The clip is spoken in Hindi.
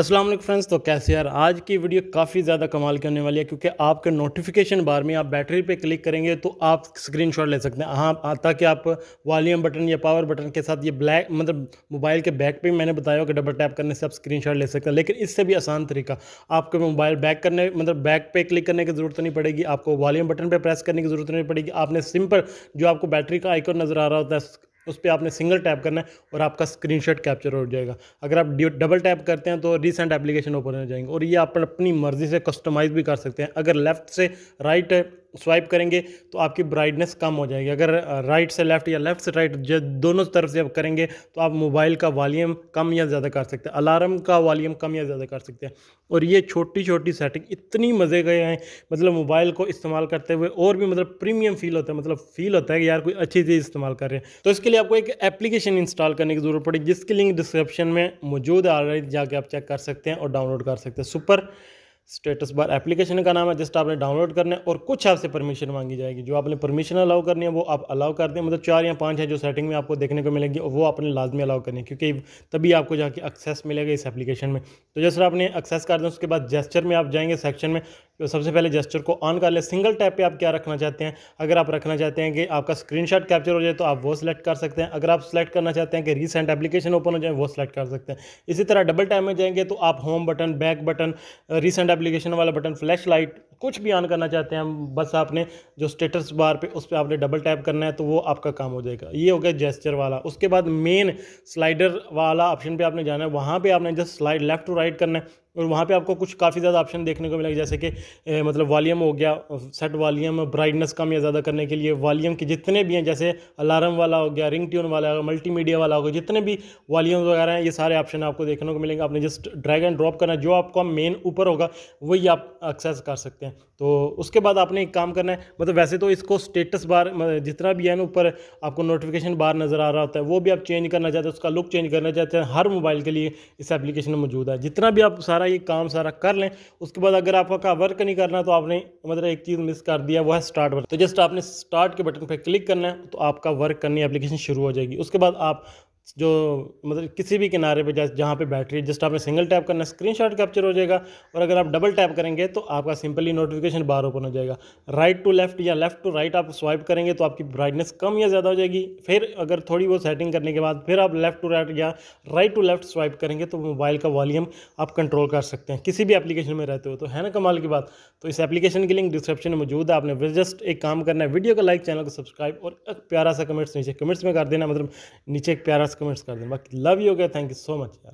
असलम फ्रेंड्स तो कैसे यार आज की वीडियो काफ़ी ज़्यादा कमाल की होने वाली है क्योंकि आपके नोटिफिकेशन बार में आप बैटरी पे क्लिक करेंगे तो आप स्क्रीनशॉट ले सकते हैं हाँ, हाँ ताकि आप वॉल्यूम बटन या पावर बटन के साथ ये ब्लैक मतलब मोबाइल के बैक पे मैंने बताया कि डबल टैप करने से आप स्क्रीनशॉट ले सकते हैं लेकिन इससे भी आसान तरीका आपको मोबाइल बैक करने मतलब बैक पे क्लिक करने की ज़रूरत नहीं पड़ेगी आपको वॉल्यूम बटन पर प्रेस करने की ज़रूरत नहीं पड़ेगी आपने सिंपल जो आपको बैटरी का आइकन नज़र आ रहा होता है उस पर आपने सिंगल टैप करना है और आपका स्क्रीन कैप्चर हो जाएगा अगर आप डबल टैप करते हैं तो रिसेंट एप्लीकेशन ओपन हो जाएंगे और ये आप अपनी मर्ज़ी से कस्टमाइज़ भी कर सकते हैं अगर लेफ़्ट से राइट स्वाइप करेंगे तो आपकी ब्राइटनेस कम हो जाएगी अगर राइट से लेफ़्ट या लेफ़्ट से राइट दोनों तरफ से आप करेंगे तो आप मोबाइल का वॉल्यूम कम या ज़्यादा कर सकते हैं अलार्म का वॉलीम कम या ज़्यादा कर सकते हैं और ये छोटी छोटी सेटिंग इतनी मज़े गए हैं मतलब मोबाइल को इस्तेमाल करते हुए और भी मतलब प्रीमियम फील होता है मतलब फील होता है कि यार कोई अच्छी चीज़ इस्तेमाल कर रहे हैं तो इसके लिए आपको एक एप्लीकेशन इंस्टॉल करने की ज़रूरत पड़ी जिसकी लिंक डिस्क्रिप्शन में मौजूद है ऑलरेडी जाके आप चेक कर सकते हैं और डाउनलोड कर सकते हैं सुपर स्टेटस बार एप्लीकेशन का नाम है जस्ट आपने डाउनलोड करना है और कुछ आपसे परमिशन मांगी जाएगी जो आपने परमिशन अलाउ करनी है वो आप अलाउ कर दें मतलब चार या पांच है जो सेटिंग में आपको देखने को मिलेगी वो आपने लाजमी अलाउ करनी है क्योंकि तभी आपको जाके एक्सेस मिलेगा इस एप्लीकेशन में तो जैसे आपने एक्सेस कर दें उसके बाद जेस्चर में आप जाएंगे सेक्शन में तो सबसे पहले जेस्चर को ऑन कर ले सिंगल टैप पे आप क्या रखना चाहते हैं अगर आप रखना चाहते हैं कि आपका स्क्रीनशॉट कैप्चर हो जाए तो आप वो सिलेक्ट कर सकते हैं अगर आप सिलेक्ट करना चाहते हैं कि रिसेंट एप्लीकेशन ओपन हो जाए वो सिलेक्ट कर सकते हैं इसी तरह डबल टैप में जाएंगे तो आप home button back button recent application वाला बटन फ्लैश लाइट कुछ भी ऑन करना चाहते हैं बस आपने जो स्टेटस बार पे उस पर आपने डबल टैप करना है तो वो आपका काम हो जाएगा ये हो गया जेस्चर वाला उसके बाद मेन स्लाइडर वाला ऑप्शन पे आपने जाना है वहाँ पे आपने just slide left to right करना है और वहाँ पे आपको कुछ काफ़ी ज़्यादा ऑप्शन देखने को मिलेगा जैसे कि ए, मतलब वॉलीम हो गया सेट वॉलीम ब्राइटनेस कम या ज़्यादा करने के लिए वॉलीम के जितने भी हैं जैसे अलार्म वाला हो गया रिंग ट्यून वाला हो मल्टीमीडिया वाला हो गया जितने भी वॉलीम्स वगैरह हैं ये सारे ऑप्शन आपको देखने को मिलेंगे आपने जस्ट ड्रैग एंड ड्रॉप करना जो आपका मेन ऊपर होगा वही आप एक्सेस कर सकते हैं हैं तो उसके बाद आपने एक काम करना है मतलब वैसे तो इसको स्टेटस बार मतलब जितना भी है ना ऊपर आपको नोटिफिकेशन बार नज़र आ रहा होता है वो भी आप चेंज करना चाहते हैं उसका लुक चेंज करना चाहते हैं हर मोबाइल के लिए इस एप्लीकेशन में मौजूद है जितना भी आप सारा ये काम सारा कर लें उसके बाद अगर आपका वर्क नहीं करना तो आपने मतलब एक चीज़ मिस कर दिया वो है स्टार्ट बटन तो जस्ट आपने स्टार्ट के बटन पर क्लिक करना है तो आपका वर्क करनी एप्लीकेशन शुरू हो जाएगी उसके बाद आप जो मतलब किसी भी किनारे पे जैसे जहाँ पे बैटरी जस्ट आपने सिंगल टैप करना स्क्रीनशॉट कैप्चर हो जाएगा और अगर आप डबल टैप करेंगे तो आपका सिंपली नोटिफिकेशन बार ओपन हो जाएगा राइट टू लेफ्ट या लेफ्ट टू राइट आप स्वाइप करेंगे तो आपकी ब्राइटनेस कम या ज़्यादा हो जाएगी फिर अगर थोड़ी बहुत सेटिंग करने के बाद फिर आप लेफ्ट टू राइट या राइट टू लेफ्ट स्वाइप करेंगे तो मोबाइल का वॉल्यूम आप कंट्रोल कर सकते हैं किसी भी एप्लीकेशन में रहते हो तो है ना कमाल की बात तो इस एप्लीकेशन की लिंक डिस्क्रिप्शन में मौजूद है आपने जस्ट एक काम करना है वीडियो का लाइक चैनल को सब्सक्राइब और एक प्यारा सा कमेंट्स नीचे कमेंट्स में कर देना मतलब नीचे एक प्यारा कमेंट्स कर देना बाकी लव यू हो गया थैंक यू सो मच यार